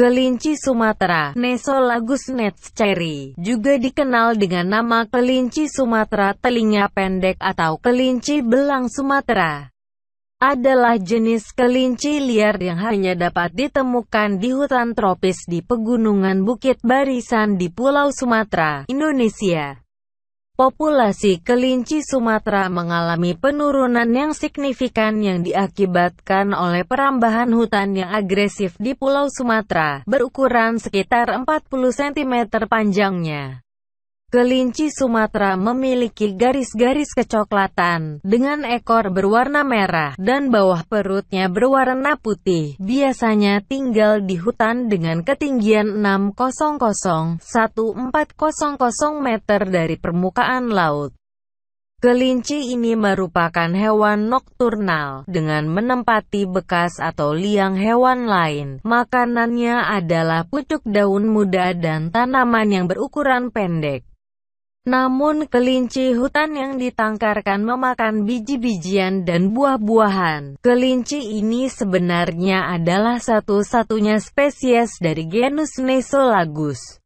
Kelinci Sumatera, Nesolagus Cherry, juga dikenal dengan nama kelinci Sumatera telinga pendek atau kelinci belang Sumatera. Adalah jenis kelinci liar yang hanya dapat ditemukan di hutan tropis di pegunungan Bukit Barisan di Pulau Sumatera, Indonesia populasi kelinci Sumatera mengalami penurunan yang signifikan yang diakibatkan oleh perambahan hutan yang agresif di Pulau Sumatera, berukuran sekitar 40 cm panjangnya. Kelinci Sumatera memiliki garis-garis kecoklatan, dengan ekor berwarna merah, dan bawah perutnya berwarna putih. Biasanya tinggal di hutan dengan ketinggian 600-1400 meter dari permukaan laut. Kelinci ini merupakan hewan nokturnal, dengan menempati bekas atau liang hewan lain. Makanannya adalah pucuk daun muda dan tanaman yang berukuran pendek. Namun kelinci hutan yang ditangkarkan memakan biji-bijian dan buah-buahan. Kelinci ini sebenarnya adalah satu-satunya spesies dari genus Nesolagus.